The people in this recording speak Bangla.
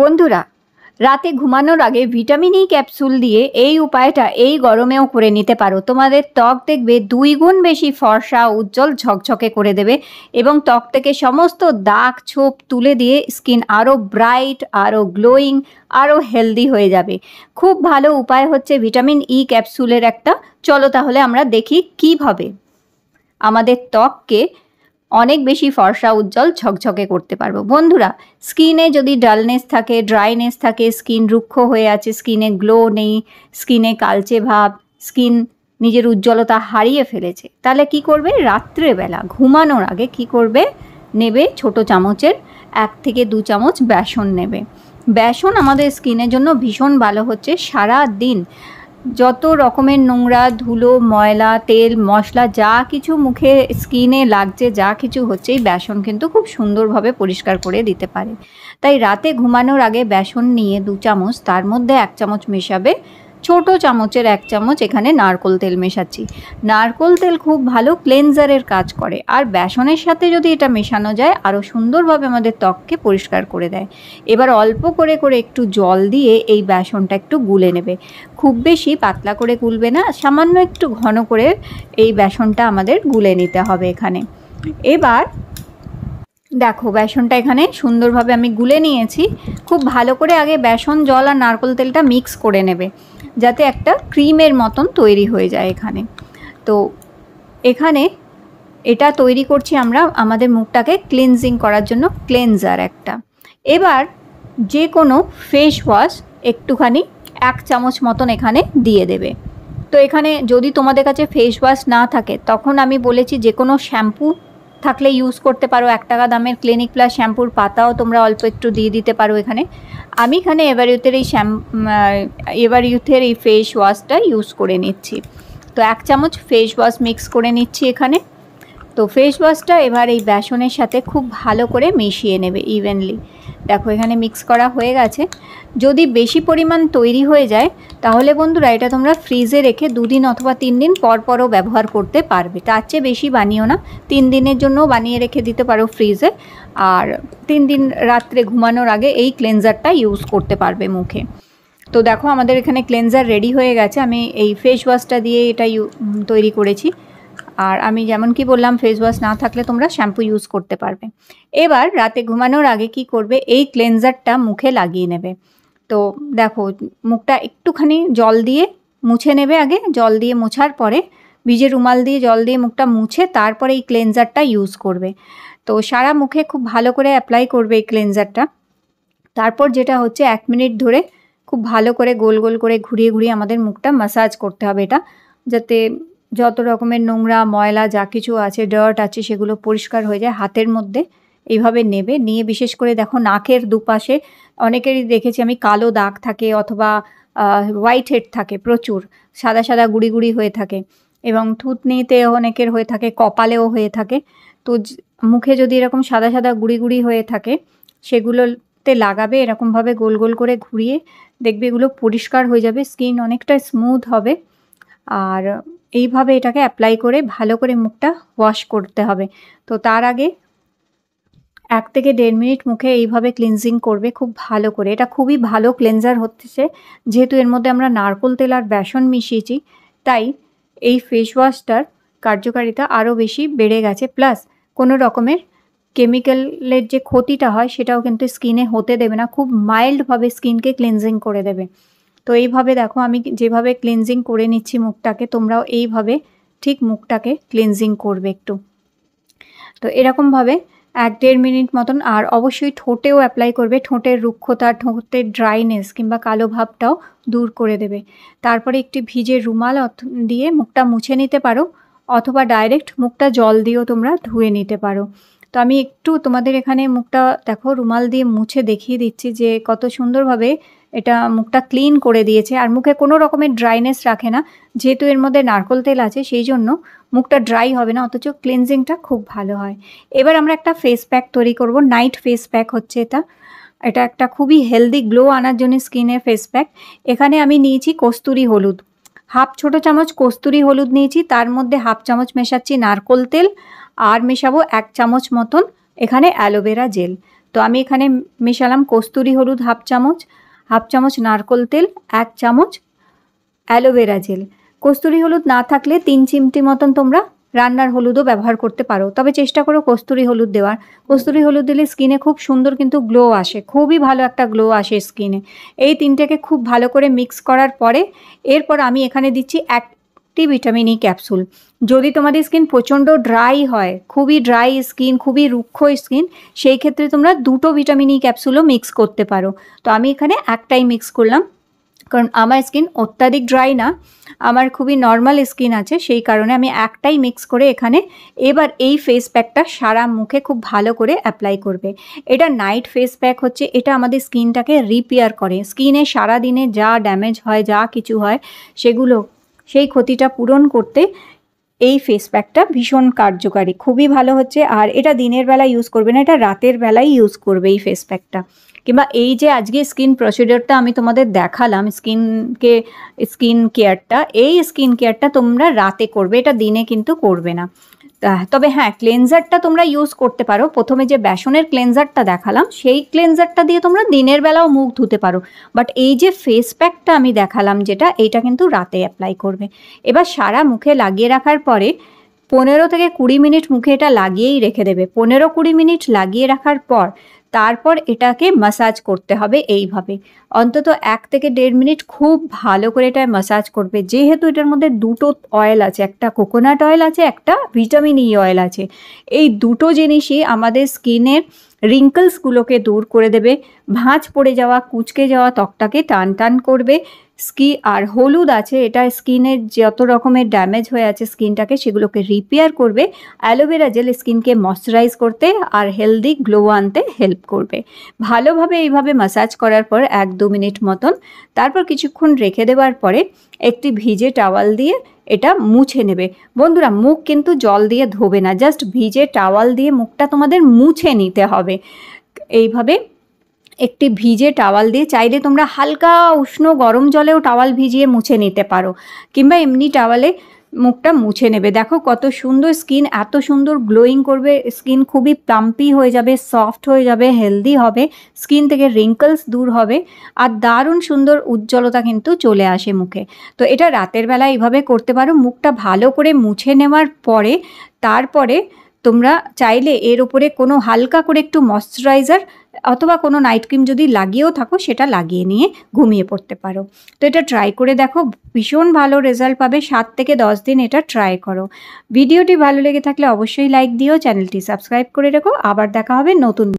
বন্ধুরা রাতে ঘুমানোর আগে ভিটামিন ই ক্যাপসুল দিয়ে এই উপায়টা এই গরমেও করে নিতে পারো তোমাদের ত্বক দেখবে দুই গুণ বেশি ফর্সা উজ্জ্বল ঝকঝকে করে দেবে এবং ত্বক থেকে সমস্ত দাগ ছোপ তুলে দিয়ে স্কিন আরও ব্রাইট আরও গ্লোয়িং আরও হেলদি হয়ে যাবে খুব ভালো উপায় হচ্ছে ভিটামিন ই ক্যাপসুলের একটা চলো তাহলে আমরা দেখি কীভাবে আমাদের ত্বককে অনেক বেশি ফর্সা উজ্জ্বল ঝকঝকে করতে পারবো বন্ধুরা স্কিনে যদি ডালনেস থাকে ড্রাইনেস থাকে স্কিন রুক্ষ হয়ে আছে স্কিনে গ্লো নেই স্কিনে কালচে ভাব স্কিন নিজের উজ্জ্বলতা হারিয়ে ফেলেছে তাহলে কি করবে রাত্রেবেলা ঘুমানোর আগে কি করবে নেবে ছোট চামচের এক থেকে দু চামচ বেসন নেবে বেসন আমাদের স্কিনের জন্য ভীষণ ভালো হচ্ছে সারা দিন যত রকমের নোংরা ধুলো ময়লা তেল মশলা যা কিছু মুখে স্কিনে লাগছে যা কিছু হচ্ছেই বেসন কিন্তু খুব সুন্দরভাবে পরিষ্কার করে দিতে পারে তাই রাতে ঘুমানোর আগে বেসন নিয়ে দু চামচ তার মধ্যে এক চামচ মেশাবে ছোট চামচের এক চামচ এখানে নারকোল তেল মেশাচ্ছি নারকোল তেল খুব ভালো ক্লেনজারের কাজ করে আর বেসনের সাথে যদি এটা মেশানো যায় আরও সুন্দরভাবে আমাদের ত্বককে পরিষ্কার করে দেয় এবার অল্প করে করে একটু জল দিয়ে এই বেসনটা একটু গুলে নেবে খুব বেশি পাতলা করে গুলবে না সামান্য একটু ঘন করে এই বেসনটা আমাদের গুলে নিতে হবে এখানে এবার দেখো বেসনটা এখানে সুন্দরভাবে আমি গুলে নিয়েছি খুব ভালো করে আগে বেসন জল আর নারকোল তেলটা মিক্স করে নেবে যাতে একটা ক্রিমের মতন তৈরি হয়ে যায় এখানে তো এখানে এটা তৈরি করছি আমরা আমাদের মুখটাকে ক্লিনজিং করার জন্য ক্লেনজার একটা এবার যে কোনো ফেস ওয়াশ একটুখানি এক চামচ মতন এখানে দিয়ে দেবে তো এখানে যদি তোমাদের কাছে ফেস ওয়াশ না থাকে তখন আমি বলেছি যে কোনো শ্যাম্পু থাকলে ইউজ করতে পারো এক টাকা দামের ক্লিনিক প্লাস শ্যাম্পুর পাতাও তোমরা অল্প একটু দিয়ে দিতে পারো এখানে আমি এখানে এভার ইউথের এই শ্যাম এভার ইউথের এই ফেস ওয়াশটা ইউজ করে নিচ্ছি তো এক চামচ ফেস ওয়াশ মিক্স করে নিচ্ছি এখানে তো ফেস ওয়াশটা এবার এই বেসনের সাথে খুব ভালো করে মিশিয়ে নেবে ইভেনলি দেখো এখানে মিক্স করা হয়ে গেছে যদি বেশি পরিমাণ তৈরি হয়ে যায় তাহলে বন্ধুরা এটা তোমরা ফ্রিজে রেখে দুদিন অথবা তিন দিন পর পরও ব্যবহার করতে পারবে তার চেয়ে বেশি বানিও না তিন দিনের জন্য বানিয়ে রেখে দিতে পারো ফ্রিজে আর তিন দিন রাত্রে ঘুমানোর আগে এই ক্লেনজারটা ইউজ করতে পারবে মুখে তো দেখো আমাদের এখানে ক্লেনজার রেডি হয়ে গেছে আমি এই ফেস ওয়াশটা দিয়ে এটা তৈরি করেছি আর আমি যেমন কি বললাম ফেস ওয়াশ না থাকলে তোমরা শ্যাম্পু ইউজ করতে পারবে এবার রাতে ঘুমানোর আগে কি করবে এই ক্লেনজারটা মুখে লাগিয়ে নেবে তো দেখো মুখটা একটুখানি জল দিয়ে মুছে নেবে আগে জল দিয়ে মোছার পরে ভিজে রুমাল দিয়ে জল দিয়ে মুখটা মুছে তারপরে এই ক্লেনজারটা ইউজ করবে তো সারা মুখে খুব ভালো করে অ্যাপ্লাই করবে এই ক্লেনজারটা তারপর যেটা হচ্ছে এক মিনিট ধরে খুব ভালো করে গোল গোল করে ঘুরিয়ে ঘুরিয়ে আমাদের মুখটা মাসাজ করতে হবে এটা যাতে যত রকমের নোংরা ময়লা যা কিছু আছে ডার্ট আছে সেগুলো পরিষ্কার হয়ে যায় হাতের মধ্যে এইভাবে নেবে নিয়ে বিশেষ করে দেখো নাকের দুপাশে অনেকেরই দেখেছি আমি কালো দাগ থাকে অথবা হোয়াইট হেড থাকে প্রচুর সাদা সাদা গুড়ি গুড়ি হয়ে থাকে এবং থুতনিতে অনেকের হয়ে থাকে কপালেও হয়ে থাকে তো মুখে যদি এরকম সাদা সাদা গুড়ি গুড়ি হয়ে থাকে সেগুলোতে লাগাবে এরকমভাবে গোল গোল করে ঘুরিয়ে দেখবে এগুলো পরিষ্কার হয়ে যাবে স্কিন অনেকটা স্মুথ হবে আর এইভাবে এটাকে অ্যাপ্লাই করে ভালো করে মুখটা ওয়াশ করতে হবে তো তার আগে এক থেকে দেড় মিনিট মুখে এইভাবে ক্লিনজিং করবে খুব ভালো করে এটা খুবই ভালো ক্লিনজার হচ্ছে যেহেতু এর মধ্যে আমরা নারকোল তেল আর বেসন মিশিয়েছি তাই এই ফেস ওয়াশটার কার্যকারিতা আরও বেশি বেড়ে গেছে প্লাস কোনো রকমের কেমিক্যালের যে ক্ষতিটা হয় সেটাও কিন্তু স্কিনে হতে দেবে না খুব মাইল্ডভাবে স্কিনকে ক্লিনজিং করে দেবে তো এইভাবে দেখো আমি যেভাবে ক্লিনজিং করে নিচ্ছি মুখটাকে তোমরাও এইভাবে ঠিক মুখটাকে ক্লিনজিং করবে একটু তো এরকমভাবে এক দেড় মিনিট মতন আর অবশ্যই ঠোঁটেও অ্যাপ্লাই করবে ঠোঁটের রুক্ষতা ঠোঁটের ড্রাইনেস কিংবা কালো ভাবটাও দূর করে দেবে তারপরে একটি ভিজে রুমাল দিয়ে মুখটা মুছে নিতে পারো অথবা ডাইরেক্ট মুখটা জল দিয়েও তোমরা ধুয়ে নিতে পারো তো আমি একটু তোমাদের এখানে মুখটা দেখো রুমাল দিয়ে মুছে দেখিয়ে দিচ্ছি যে কত সুন্দরভাবে এটা মুখটা ক্লিন করে দিয়েছে আর মুখে কোনো রকমের ড্রাইনেস রাখে না যেহেতু এর মধ্যে নারকোল তেল আছে সেই জন্য মুখটা ড্রাই হবে না অথচ ক্লিনজিংটা খুব ভালো হয় এবার আমরা একটা ফেস প্যাক তৈরি করব নাইট ফেস প্যাক হচ্ছে এটা এটা একটা খুবই হেলদি গ্লো আনার জন্য স্কিনের ফেস প্যাক এখানে আমি নিয়েছি কস্তুরি হলুদ হাফ ছোট চামচ কস্তুরি হলুদ নিয়েছি তার মধ্যে হাফ চামচ মেশাচ্ছি নারকোল তেল আর মেশাবো এক চামচ মতন এখানে অ্যালোভেরা জেল তো আমি এখানে মেশালাম কস্তুরি হলুদ হাফ চামচ হাফ চামচ নারকোল তেল এক চামচ অ্যালোভেরা জেল কস্তুরি হলুদ না থাকলে তিন চিমটি মতন তোমরা রান্নার হলুদও ব্যবহার করতে পারো তবে চেষ্টা করো কস্তুরি হলুদ দেওয়ার কস্তুরি হলুদ দিলে স্কিনে খুব সুন্দর কিন্তু গ্লো আসে খুবই ভালো একটা গ্লো আসে স্কিনে এই তিনটাকে খুব ভালো করে মিক্স করার পরে এরপর আমি এখানে দিচ্ছি এক একটি ভিটামিন ই ক্যাপসুল যদি তোমাদের স্কিন প্রচণ্ড ড্রাই হয় খুবই ড্রাই স্কিন খুবই রুক্ষ স্কিন সেই ক্ষেত্রে তোমরা দুটো ভিটামিন ই ক্যাপসুলও মিক্স করতে পারো তো আমি এখানে একটাই মিক্স করলাম কারণ আমার স্কিন অত্যাধিক ড্রাই না আমার খুবই নর্মাল স্কিন আছে সেই কারণে আমি একটাই মিক্স করে এখানে এবার এই ফেস প্যাকটা সারা মুখে খুব ভালো করে অ্যাপ্লাই করবে এটা নাইট ফেস প্যাক হচ্ছে এটা আমাদের স্কিনটাকে রিপেয়ার করে স্কিনে সারা দিনে যা ড্যামেজ হয় যা কিছু হয় সেগুলো সেই ক্ষতিটা পূরণ করতে এই ফেস প্যাকটা ভীষণ কার্যকারী খুবই ভালো হচ্ছে আর এটা দিনের বেলা ইউজ করবে না এটা রাতের বেলায় ইউজ করবে এই ফেস প্যাকটা কিংবা এই যে আজকে স্কিন প্রসিডিওরটা আমি তোমাদের দেখালাম স্কিনকে স্কিন কেয়ারটা এই স্কিন কেয়ারটা তোমরা রাতে করবে এটা দিনে কিন্তু করবে না তবে হ্যাঁ ক্লেনজারটা তোমরা ইউজ করতে পারো প্রথমে যে বেসনের ক্লেনজারটা দেখালাম সেই ক্লেনজারটা দিয়ে তোমরা দিনের বেলাও মুখ ধুতে পারো বাট এই যে ফেস প্যাকটা আমি দেখালাম যেটা এইটা কিন্তু রাতে অ্যাপ্লাই করবে এবার সারা মুখে লাগিয়ে রাখার পরে পনেরো থেকে কুড়ি মিনিট মুখে এটা লাগিয়েই রেখে দেবে পনেরো কুড়ি মিনিট লাগিয়ে রাখার পর তারপর এটাকে মাসাজ করতে হবে এইভাবে অন্তত এক থেকে দেড় মিনিট খুব ভালো করে এটা মাসাজ করবে যেহেতু এটার মধ্যে দুটো অয়েল আছে একটা কোকোনাট অয়েল আছে একটা ভিটামিন ই অয়েল আছে এই দুটো জিনিসই আমাদের স্কিনের রিঙ্কলসগুলোকে দূর করে দেবে ভাঁজ পড়ে যাওয়া কুচকে যাওয়া ত্বকটাকে টান টান করবে স্কি আর হলুদ আছে এটা স্কিনের যত রকমের ড্যামেজ হয়ে আছে স্কিনটাকে সেগুলোকে রিপেয়ার করবে অ্যালোভেরা জেল স্কিনকে ময়শ্চারাইজ করতে আর হেলদি গ্লো আনতে হেল্প করবে ভালোভাবে এইভাবে মাসাজ করার পর এক দু মিনিট মতন তারপর কিছুক্ষণ রেখে দেওয়ার পরে একটি ভিজে টাওয়াল দিয়ে এটা মুছে নেবে বন্ধুরা মুখ কিন্তু জল দিয়ে ধোবে না জাস্ট ভিজে টাওয়াল দিয়ে মুখটা তোমাদের মুছে নিতে হবে এইভাবে একটি ভিজে টাওয়াল দিয়ে চাইলে তোমরা হালকা উষ্ণ গরম জলেও টাওয়াল ভিজিয়ে মুছে নিতে পারো কিংবা এমনি টাওয়ালে মুখটা মুছে নেবে দেখো কত সুন্দর স্কিন এত সুন্দর গ্লোয়িং করবে স্কিন খুবই প্লাম্পি হয়ে যাবে সফট হয়ে যাবে হেলদি হবে স্কিন থেকে রিঙ্কলস দূর হবে আর দারুণ সুন্দর উজ্জ্বলতা কিন্তু চলে আসে মুখে তো এটা রাতের বেলা এইভাবে করতে পারো মুখটা ভালো করে মুছে নেওয়ার পরে তারপরে তোমরা চাইলে এর উপরে কোনো হালকা করে একটু ময়শ্চারাইজার অথবা কোনো নাইট ক্রিম যদি লাগিয়েও থাকো সেটা লাগিয়ে নিয়ে ঘুমিয়ে পড়তে পারো তো এটা ট্রাই করে দেখো ভীষণ ভালো রেজাল্ট পাবে সাত থেকে দশ দিন এটা ট্রাই করো ভিডিওটি ভালো লেগে থাকলে অবশ্যই লাইক দিও চ্যানেলটি সাবস্ক্রাইব করে রেখো আবার দেখা হবে নতুন